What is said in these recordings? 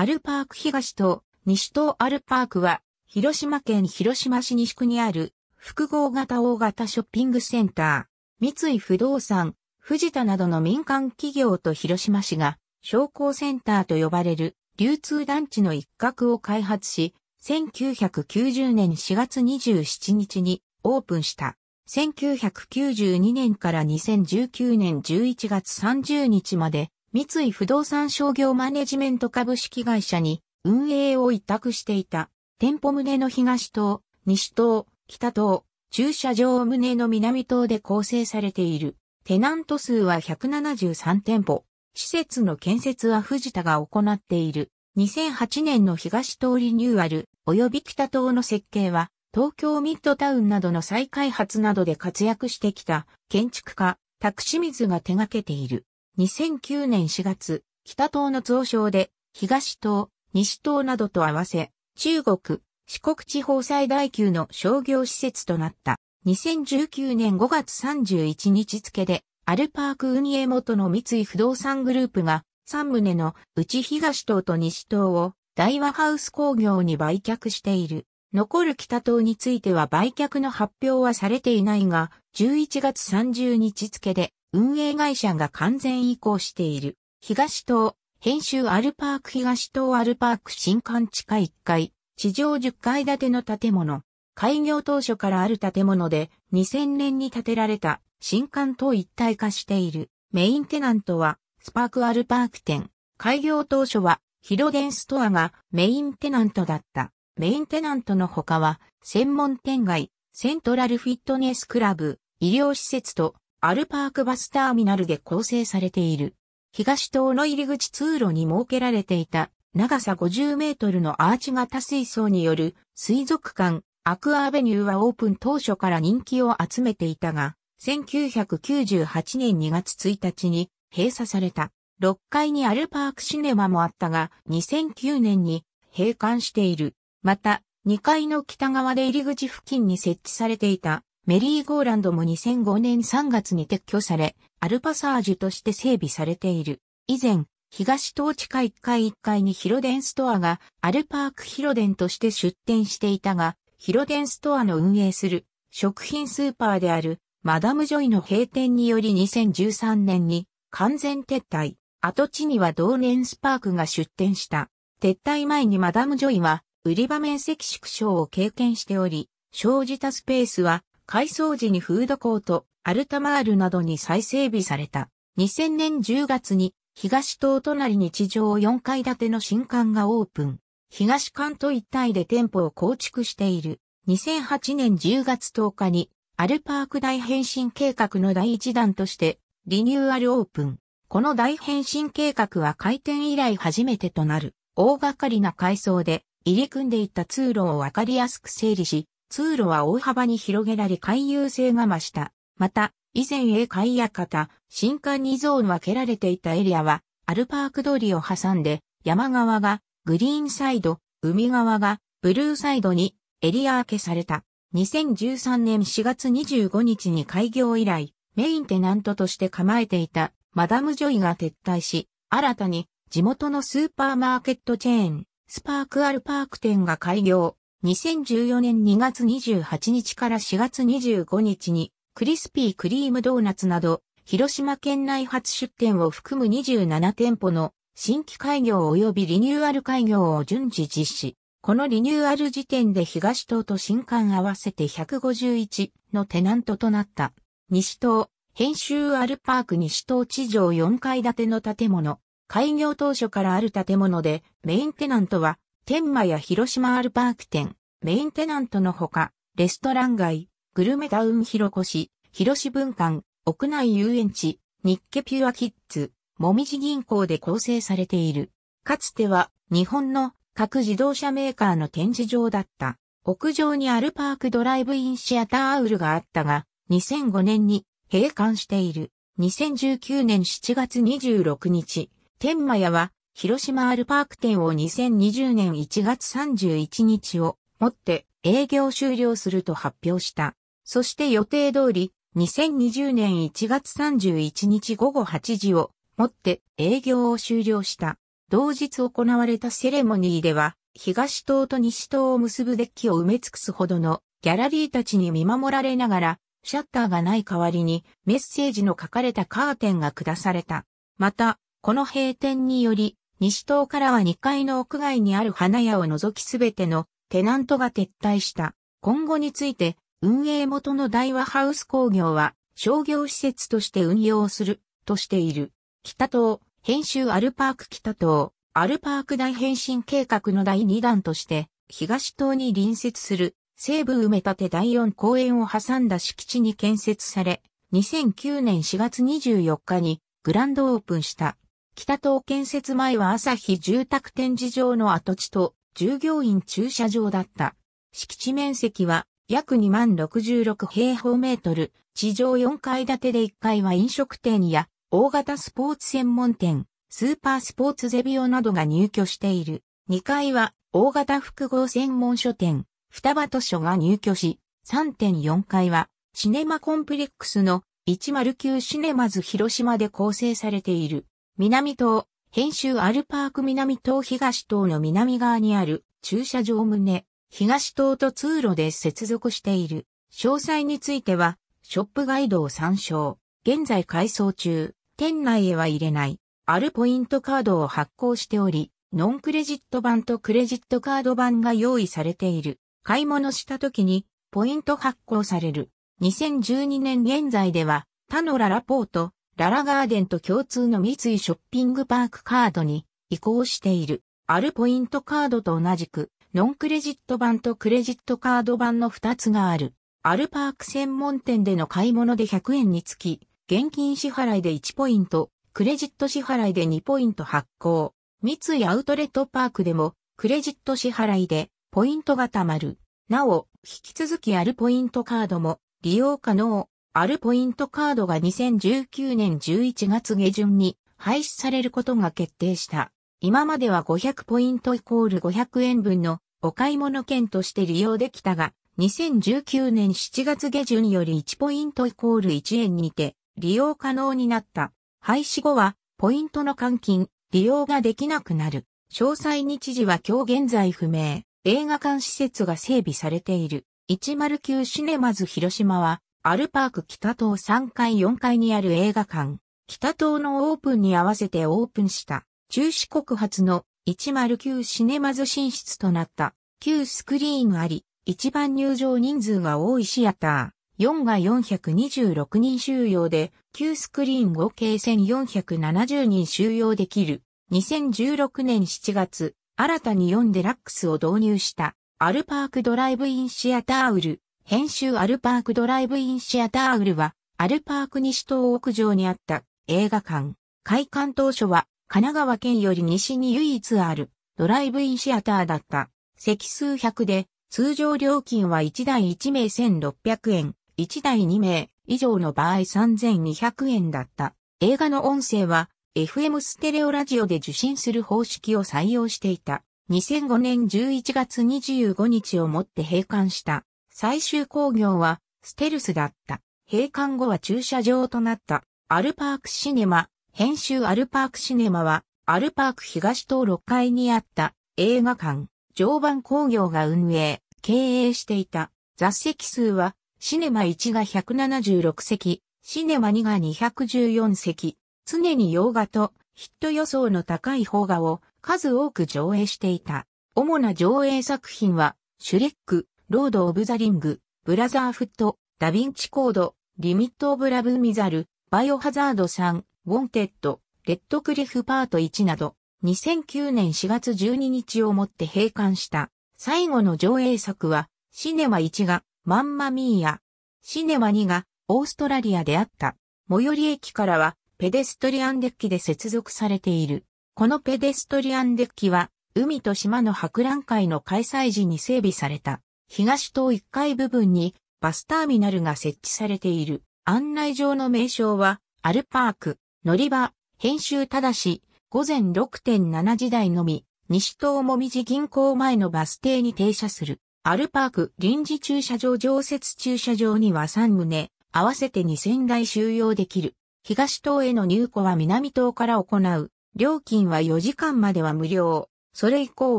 アルパーク東と西東アルパークは、広島県広島市西区にある複合型大型ショッピングセンター、三井不動産、藤田などの民間企業と広島市が商工センターと呼ばれる流通団地の一角を開発し、1990年4月27日にオープンした。1992年から2019年11月30日まで三井不動産商業マネジメント株式会社に運営を委託していた店舗棟の東棟、西棟、北棟、駐車場棟の南棟で構成されている。テナント数は173店舗。施設の建設は藤田が行っている。2008年の東棟リニューアル及び北棟の設計は東京ミッドタウンなどの再開発などで活躍してきた建築家、拓清水が手掛けている。2009年4月、北東の増床で、東東、西東などと合わせ、中国、四国地方最大級の商業施設となった。2019年5月31日付で、アルパーク運営元の三井不動産グループが、3棟のうち東東と西東を、大和ハウス工業に売却している。残る北東については売却の発表はされていないが、11月30日付で、運営会社が完全移行している。東棟、編集アルパーク東棟アルパーク新館地下1階、地上10階建ての建物。開業当初からある建物で2000年に建てられた新館と一体化している。メインテナントはスパークアルパーク店。開業当初はヒロデンストアがメインテナントだった。メインテナントの他は専門店街、セントラルフィットネスクラブ、医療施設とアルパークバスターミナルで構成されている。東棟の入り口通路に設けられていた長さ50メートルのアーチ型水槽による水族館アクアアベニューはオープン当初から人気を集めていたが、1998年2月1日に閉鎖された。6階にアルパークシネマもあったが、2009年に閉館している。また、2階の北側で入り口付近に設置されていたメリーゴーランドも2005年3月に撤去され、アルパサージュとして整備されている。以前、東東地下1階1階に広電ストアがアルパーク広電として出店していたが、広電ストアの運営する食品スーパーであるマダムジョイの閉店により2013年に完全撤退。跡地には同年スパークが出店した。撤退前にマダムジョイは売り場面積縮小を経験しており、生じたスペースは改装時にフードコート、アルタマールなどに再整備された。2000年10月に東棟隣に地上4階建ての新館がオープン。東館と一体で店舗を構築している。2008年10月10日にアルパーク大変身計画の第一弾としてリニューアルオープン。この大変身計画は開店以来初めてとなる大掛かりな改装で入り組んでいった通路をわかりやすく整理し、通路は大幅に広げられ回遊性が増した。また、以前へ海や方、新館にゾーン分けられていたエリアは、アルパーク通りを挟んで、山側がグリーンサイド、海側がブルーサイドにエリア分けされた。2013年4月25日に開業以来、メインテナントとして構えていたマダム・ジョイが撤退し、新たに地元のスーパーマーケットチェーン、スパークアルパーク店が開業。2014年2月28日から4月25日に、クリスピークリームドーナツなど、広島県内初出店を含む27店舗の新規開業及びリニューアル開業を順次実施。このリニューアル時点で東島と新館合わせて151のテナントとなった。西島、編集アルパーク西島地上4階建ての建物。開業当初からある建物で、メインテナントは天満や広島アルパーク店、メインテナントのほか、レストラン街、グルメタウン広越、広志文館、屋内遊園地、日家ピュアキッズ、もみじ銀行で構成されている。かつては日本の各自動車メーカーの展示場だった。屋上にアルパークドライブインシアターアウルがあったが、2005年に閉館している。2019年7月26日、天満屋は広島アルパーク店を2020年1月31日をもって営業終了すると発表した。そして予定通り、2020年1月31日午後8時をもって営業を終了した。同日行われたセレモニーでは、東棟と西棟を結ぶデッキを埋め尽くすほどのギャラリーたちに見守られながら、シャッターがない代わりにメッセージの書かれたカーテンが下された。また、この閉店により、西棟からは2階の屋外にある花屋を除きすべてのテナントが撤退した。今後について、運営元の大和ハウス工業は商業施設として運用するとしている。北東、編集アルパーク北東、アルパーク大変身計画の第2弾として、東東に隣接する西部埋め立て第4公園を挟んだ敷地に建設され、2009年4月24日にグランドオープンした。北東建設前は朝日住宅展示場の跡地と従業員駐車場だった。敷地面積は約2万66平方メートル、地上4階建てで1階は飲食店や大型スポーツ専門店、スーパースポーツゼビオなどが入居している。2階は大型複合専門書店、双葉図書が入居し、3.4階はシネマコンプレックスの109シネマズ広島で構成されている。南東、編集アルパーク南東東東の南側にある駐車場棟、東東と通路で接続している。詳細については、ショップガイドを参照。現在改装中、店内へは入れない。あるポイントカードを発行しており、ノンクレジット版とクレジットカード版が用意されている。買い物した時に、ポイント発行される。2012年現在では、他のララポート、ララガーデンと共通の三井ショッピングパークカードに移行している。あるポイントカードと同じく、ノンクレジット版とクレジットカード版の2つがある。アルパーク専門店での買い物で100円につき、現金支払いで1ポイント、クレジット支払いで2ポイント発行。三井アウトレットパークでも、クレジット支払いで、ポイントが貯まる。なお、引き続きあるポイントカードも利用可能。あるポイントカードが2019年11月下旬に廃止されることが決定した。今までは500ポイントイコール500円分のお買い物券として利用できたが、2019年7月下旬より1ポイントイコール1円にて利用可能になった。廃止後はポイントの換金、利用ができなくなる。詳細日時は今日現在不明。映画館施設が整備されている。109シネマズ広島はアルパーク北東3階4階にある映画館、北東のオープンに合わせてオープンした中四国発の109シネマズ進出となった旧スクリーンあり、一番入場人数が多いシアター、4が426人収容で、旧スクリーン合計1470人収容できる。2016年7月、新たに4デラックスを導入した、アルパークドライブインシアターウル、編集アルパークドライブインシアターウルは、アルパーク西東屋上にあった映画館。開館当初は、神奈川県より西に唯一あるドライブインシアターだった。席数100で、通常料金は1台1名1600円、1台2名以上の場合3200円だった。映画の音声は、FM ステレオラジオで受信する方式を採用していた。2005年11月25日をもって閉館した。最終工業はステルスだった。閉館後は駐車場となったアルパークシネマ、編集アルパークシネマはアルパーク東棟6階にあった映画館、常磐工業が運営、経営していた。座席数はシネマ1が176席、シネマ2が214席、常に洋画とヒット予想の高い邦画を数多く上映していた。主な上映作品は、シュレック、ロード・オブ・ザ・リング、ブラザーフット、ダヴィンチ・コード、リミット・オブ・ラブ・ミザル、バイオハザード3、ウォンテッド、レッドクリフパート1など、2009年4月12日をもって閉館した。最後の上映作は、シネマ1が、マンマミーヤ、シネマ2が、オーストラリアであった。最寄り駅からは、ペデストリアンデッキで接続されている。このペデストリアンデッキは、海と島の博覧会の開催時に整備された。東棟1階部分にバスターミナルが設置されている。案内状の名称は、アルパーク、乗り場、編集ただし、午前6.7時台のみ、西棟もみじ銀行前のバス停に停車する。アルパーク臨時駐車場常設駐車場には3棟、合わせて2000台収容できる。東棟への入庫は南棟から行う。料金は4時間までは無料。それ以降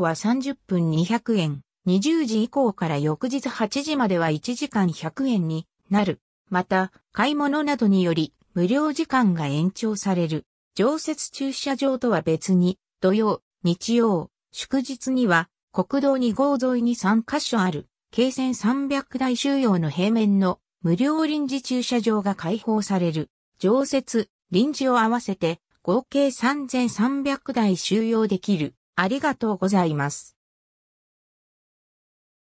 は30分200円。20時以降から翌日8時までは1時間100円になる。また、買い物などにより無料時間が延長される。常設駐車場とは別に、土曜、日曜、祝日には、国道2号沿いに3カ所ある、京線300台収容の平面の無料臨時駐車場が開放される。常設、臨時を合わせて、合計3300台収容できる。ありがとうございます。